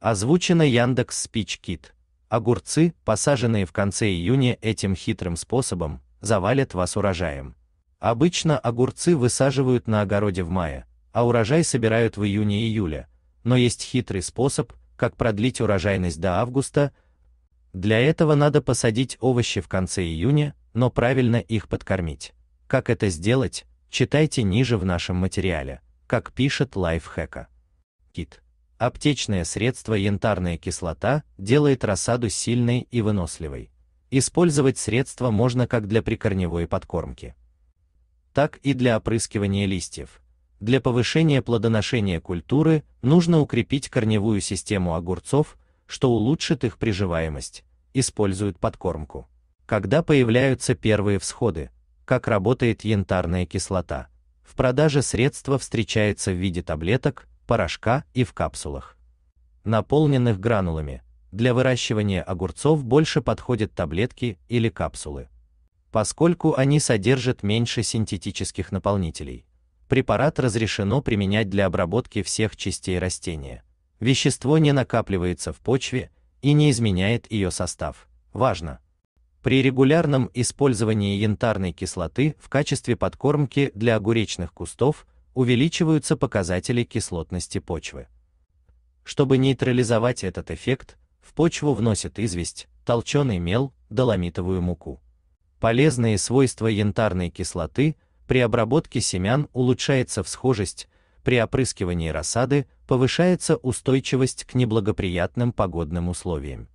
Озвучено Яндекс Спичкит. Огурцы, посаженные в конце июня этим хитрым способом, завалят вас урожаем. Обычно огурцы высаживают на огороде в мае, а урожай собирают в июне-июле. Но есть хитрый способ, как продлить урожайность до августа. Для этого надо посадить овощи в конце июня, но правильно их подкормить. Как это сделать, читайте ниже в нашем материале, как пишет лайфхека. Кит. Аптечное средство янтарная кислота делает рассаду сильной и выносливой. Использовать средство можно как для прикорневой подкормки, так и для опрыскивания листьев. Для повышения плодоношения культуры нужно укрепить корневую систему огурцов, что улучшит их приживаемость. Используют подкормку. Когда появляются первые всходы, как работает янтарная кислота? В продаже средства встречается в виде таблеток, порошка и в капсулах, наполненных гранулами. Для выращивания огурцов больше подходят таблетки или капсулы, поскольку они содержат меньше синтетических наполнителей. Препарат разрешено применять для обработки всех частей растения. Вещество не накапливается в почве и не изменяет ее состав. Важно, при регулярном использовании янтарной кислоты в качестве подкормки для огуречных кустов увеличиваются показатели кислотности почвы. Чтобы нейтрализовать этот эффект, в почву вносят известь, толченый мел, доломитовую муку. Полезные свойства янтарной кислоты при обработке семян улучшается всхожесть, при опрыскивании рассады повышается устойчивость к неблагоприятным погодным условиям.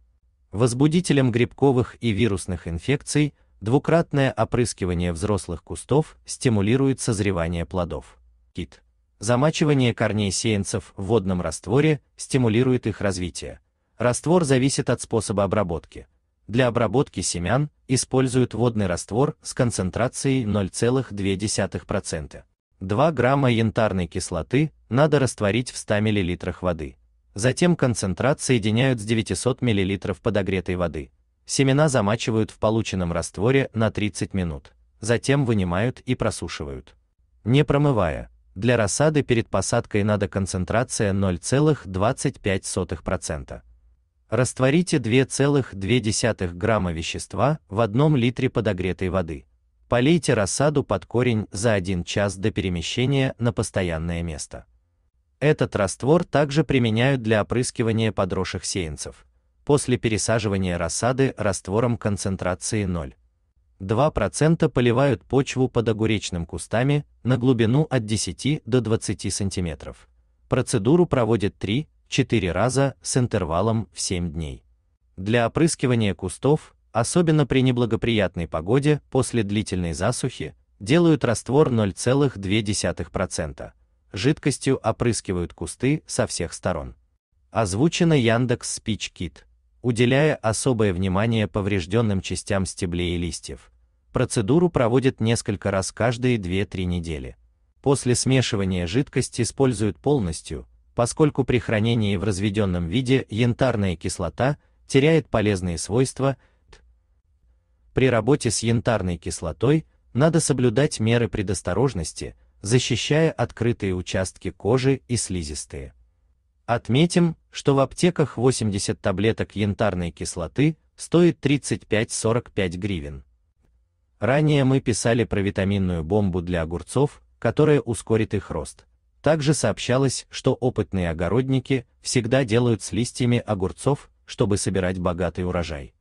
Возбудителем грибковых и вирусных инфекций двукратное опрыскивание взрослых кустов стимулирует созревание плодов. Кит. Замачивание корней сеянцев в водном растворе стимулирует их развитие. Раствор зависит от способа обработки. Для обработки семян используют водный раствор с концентрацией 0,2%. 2 грамма янтарной кислоты надо растворить в 100 мл воды. Затем концентрат соединяют с 900 мл подогретой воды. Семена замачивают в полученном растворе на 30 минут. Затем вынимают и просушивают. Не промывая, для рассады перед посадкой надо концентрация 0,25%. Растворите 2,2 грамма вещества в одном литре подогретой воды. Полейте рассаду под корень за 1 час до перемещения на постоянное место. Этот раствор также применяют для опрыскивания подросших сеянцев. После пересаживания рассады раствором концентрации 0. 2% поливают почву под огуречным кустами на глубину от 10 до 20 см. Процедуру проводят 3-4 раза с интервалом в 7 дней. Для опрыскивания кустов, особенно при неблагоприятной погоде после длительной засухи, делают раствор 0,2%. Жидкостью опрыскивают кусты со всех сторон. Озвучено Яндекс Спичкит, уделяя особое внимание поврежденным частям стеблей и листьев. Процедуру проводят несколько раз каждые 2-3 недели. После смешивания жидкость используют полностью, поскольку при хранении в разведенном виде янтарная кислота теряет полезные свойства. При работе с янтарной кислотой надо соблюдать меры предосторожности, защищая открытые участки кожи и слизистые. Отметим, что в аптеках 80 таблеток янтарной кислоты стоит 35-45 гривен. Ранее мы писали про витаминную бомбу для огурцов, которая ускорит их рост. Также сообщалось, что опытные огородники всегда делают с листьями огурцов, чтобы собирать богатый урожай.